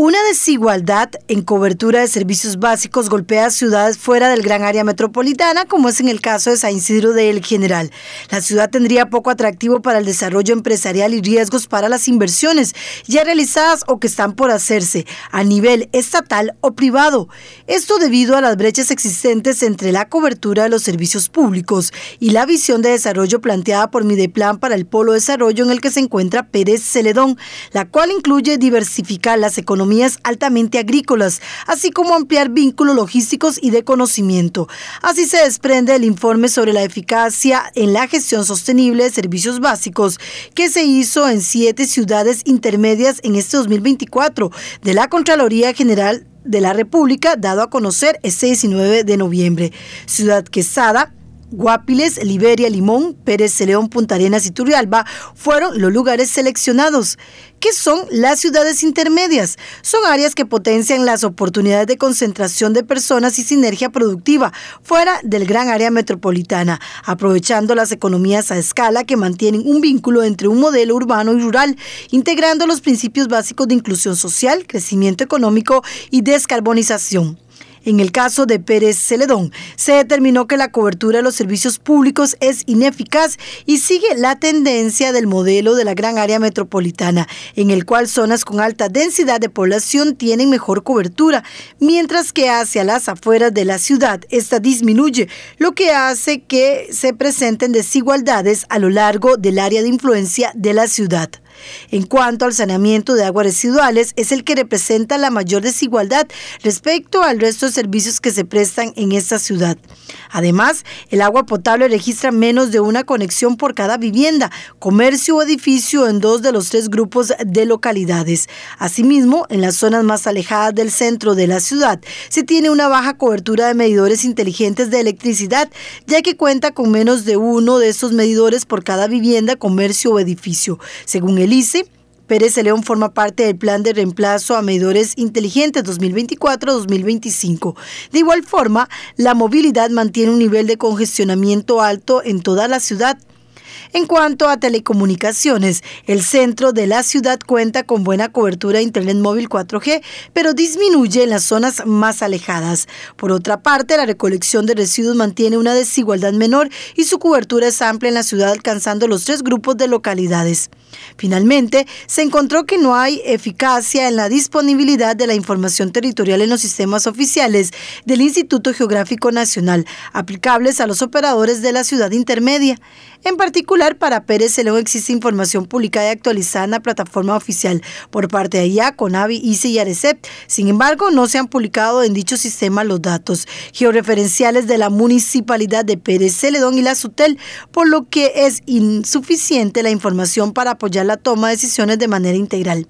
Una desigualdad en cobertura de servicios básicos golpea ciudades fuera del gran área metropolitana, como es en el caso de San Isidro del General. La ciudad tendría poco atractivo para el desarrollo empresarial y riesgos para las inversiones ya realizadas o que están por hacerse a nivel estatal o privado. Esto debido a las brechas existentes entre la cobertura de los servicios públicos y la visión de desarrollo planteada por Mideplan para el polo desarrollo en el que se encuentra Pérez Celedón, la cual incluye diversificar las economías altamente agrícolas, así como ampliar vínculos logísticos y de conocimiento. Así se desprende el informe sobre la eficacia en la gestión sostenible de servicios básicos que se hizo en siete ciudades intermedias en este 2024 de la Contraloría General de la República, dado a conocer este 19 de noviembre. Ciudad Quesada, Guapiles, Liberia, Limón, Pérez Celeón, Punta Arenas y Turrialba fueron los lugares seleccionados, que son las ciudades intermedias. Son áreas que potencian las oportunidades de concentración de personas y sinergia productiva fuera del gran área metropolitana, aprovechando las economías a escala que mantienen un vínculo entre un modelo urbano y rural, integrando los principios básicos de inclusión social, crecimiento económico y descarbonización. En el caso de Pérez Celedón, se determinó que la cobertura de los servicios públicos es ineficaz y sigue la tendencia del modelo de la gran área metropolitana, en el cual zonas con alta densidad de población tienen mejor cobertura, mientras que hacia las afueras de la ciudad esta disminuye, lo que hace que se presenten desigualdades a lo largo del área de influencia de la ciudad. En cuanto al saneamiento de aguas residuales, es el que representa la mayor desigualdad respecto al resto de servicios que se prestan en esta ciudad. Además, el agua potable registra menos de una conexión por cada vivienda, comercio o edificio en dos de los tres grupos de localidades. Asimismo, en las zonas más alejadas del centro de la ciudad, se tiene una baja cobertura de medidores inteligentes de electricidad, ya que cuenta con menos de uno de esos medidores por cada vivienda, comercio o edificio. Según el Lice, Pérez León forma parte del plan de reemplazo a medidores inteligentes 2024-2025. De igual forma, la movilidad mantiene un nivel de congestionamiento alto en toda la ciudad. En cuanto a telecomunicaciones, el centro de la ciudad cuenta con buena cobertura de Internet móvil 4G, pero disminuye en las zonas más alejadas. Por otra parte, la recolección de residuos mantiene una desigualdad menor y su cobertura es amplia en la ciudad, alcanzando los tres grupos de localidades. Finalmente, se encontró que no hay eficacia en la disponibilidad de la información territorial en los sistemas oficiales del Instituto Geográfico Nacional, aplicables a los operadores de la ciudad intermedia. En particular, para Pérez Celedón existe información publicada y actualizada en la plataforma oficial por parte de IA, CONAVI, ICI y ARECEP. Sin embargo, no se han publicado en dicho sistema los datos georreferenciales de la municipalidad de Pérez Celedón y la SUTEL, por lo que es insuficiente la información para apoyar la toma de decisiones de manera integral.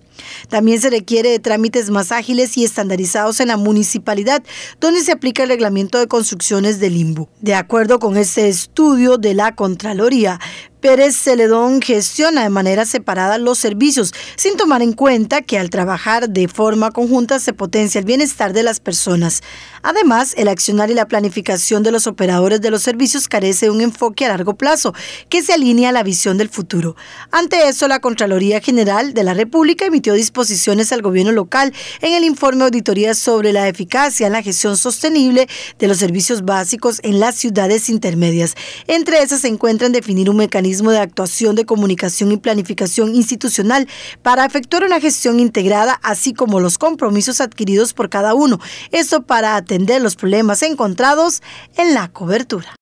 También se requiere de trámites más ágiles y estandarizados en la municipalidad, donde se aplica el reglamento de construcciones de limbo. De acuerdo con este estudio de la Contraloría, Pérez Celedón gestiona de manera separada los servicios, sin tomar en cuenta que al trabajar de forma conjunta se potencia el bienestar de las personas. Además, el accionar y la planificación de los operadores de los servicios carece de un enfoque a largo plazo que se alinea a la visión del futuro. Ante eso, la Contraloría General de la República emitió disposiciones al gobierno local en el informe Auditoría sobre la eficacia en la gestión sostenible de los servicios básicos en las ciudades intermedias. Entre esas se definir un mecanismo de actuación de comunicación y planificación institucional para efectuar una gestión integrada, así como los compromisos adquiridos por cada uno. Esto para atender los problemas encontrados en la cobertura.